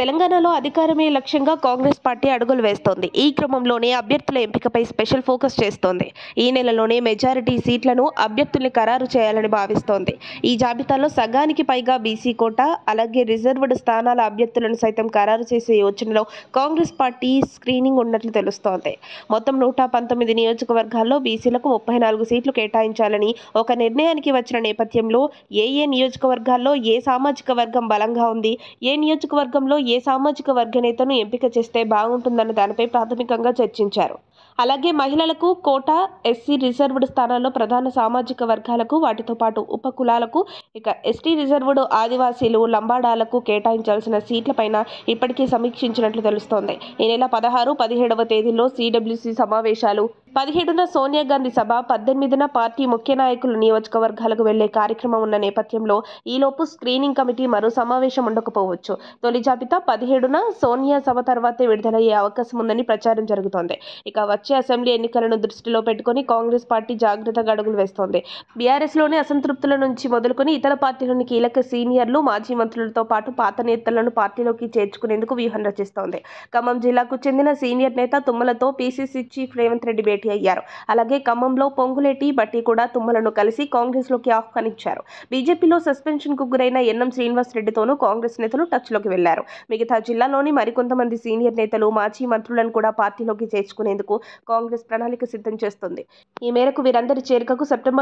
తెలంగాణలో అధికారమే లక్ష్యంగా కాంగ్రెస్ పార్టీ అడుగులు వేస్తోంది ఈ క్రమంలోనే అభ్యర్థుల ఎంపికపై స్పెషల్ ఫోకస్ చేస్తోంది ఈ నెలలోనే మెజారిటీ సీట్లను అభ్యర్థుల్ని ఖరారు చేయాలని భావిస్తోంది ఈ జాబితాలో సగానికి పైగా బీసీ కోట అలాగే రిజర్వ్డ్ స్థానాల అభ్యర్థులను సైతం ఖరారు చేసే యోచనలో కాంగ్రెస్ పార్టీ స్క్రీనింగ్ ఉన్నట్లు తెలుస్తోంది మొత్తం నూట పంతొమ్మిది నియోజకవర్గాల్లో బీసీలకు ముప్పై నాలుగు సీట్లు కేటాయించాలని ఒక నిర్ణయానికి వచ్చిన నేపథ్యంలో ఏ ఏ నియోజకవర్గాల్లో ఏ సామాజిక వర్గం బలంగా ఉంది ఏ నియోజకవర్గంలో ఏ సామాజిక వర్గ నేతను ఎంపిక చేస్తే బాగుంటుందన్న దానిపై ప్రాథమికంగా చర్చించారు అలాగే మహిళలకు కోటా ఎస్సీ రిజర్వ్డ్ స్థానాల్లో ప్రధాన సామాజిక వర్గాలకు వాటితో పాటు ఉప కులాలకు ఇక ఎస్టీ రిజర్వ్డ్ ఆదివాసీలు లంబాడాలకు కేటాయించాల్సిన సీట్లపైన ఇప్పటికే సమీక్షించినట్లు తెలుస్తోంది ఈ నెల పదహారు పదిహేడవ తేదీల్లో సిడబ్ల్యూసీ సమావేశాలు పదిహేడున సోనియా గాంధీ సభ పద్దెనిమిదిన పార్టీ ముఖ్య నాయకులు నియోజకవర్గాలకు వెళ్లే కార్యక్రమం ఉన్న నేపథ్యంలో ఈలోపు స్క్రీనింగ్ కమిటీ మరో సమావేశం ఉండకపోవచ్చు తొలి జాబితా పదిహేడున సోనియా సభ తర్వాతే విడుదలయ్యే అవకాశం ఉందని ప్రచారం జరుగుతోంది ఇక వచ్చే అసెంబ్లీ ఎన్నికలను దృష్టిలో పెట్టుకుని కాంగ్రెస్ పార్టీ జాగ్రత్త గడుగులు వేస్తోంది లోని అసంతృప్తుల నుంచి మొదలుకొని ఇతర పార్టీలోని కీలక సీనియర్లు మాజీ మంత్రులతో పాటు పాత నేతలను పార్టీలోకి చేర్చుకునేందుకు వ్యూహం రచిస్తోంది ఖమ్మం జిల్లాకు చెందిన సీనియర్ నేత తుమ్మలతో పీసీసీ చీఫ్ రేవంత్ రెడ్డి భేటీ అయ్యారు అలాగే ఖమ్మంలో పొంగులేటి బట్టి కూడా తుమ్మలను కలిసి కాంగ్రెస్ లోకి ఆహ్వానించారు బీజేపీలో కు గురైన ఎన్ఎం శ్రీనివాస్ రెడ్డితోనూ కాంగ్రెస్ నేతలు లోకి వెళ్లారు మిగతా జిల్లాలోని మరికొంతమంది సీనియర్ నేతలు మాజీ మంత్రులను కూడా పార్టీలోకి చేర్చుకునేందుకు కాంగ్రెస్ ప్రణాళిక సిద్ధం చేస్తుంది ఈ మేరకు వీరందరి చేరికకు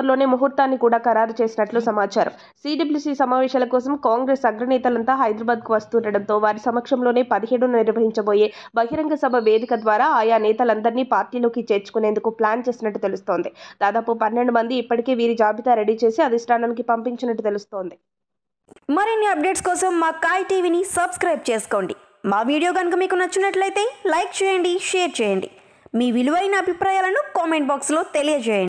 లోనే ముహూర్తాన్ని కూడా ఖరారు చేసినట్లు సమాచారం సిడబ్ల్యూసీ సమావేశాల కోసం కాంగ్రెస్ అగ్రనేతలంతా హైదరాబాద్ కు వస్తుండటంతో వారి సమక్షంలోనే పదిహేడు నిర్వహించబోయే బహిరంగ సభ వేదిక ద్వారా ఆయా నేతలందరినీ పార్టీలోకి చేర్చుకునే తీసుకునేందుకు ప్లాన్ చేసినట్టు తెలుస్తోంది దాదాపు పన్నెండు మంది ఇప్పటికే వీరి జాబితా రెడీ చేసి అధిష్టానానికి పంపించినట్టు తెలుస్తోంది మరిన్ని అప్డేట్స్ కోసం మా కాయ్ టీవీని సబ్స్క్రైబ్ చేసుకోండి మా వీడియో కనుక మీకు నచ్చినట్లయితే లైక్ చేయండి షేర్ చేయండి మీ విలువైన అభిప్రాయాలను కామెంట్ బాక్స్లో తెలియజేయండి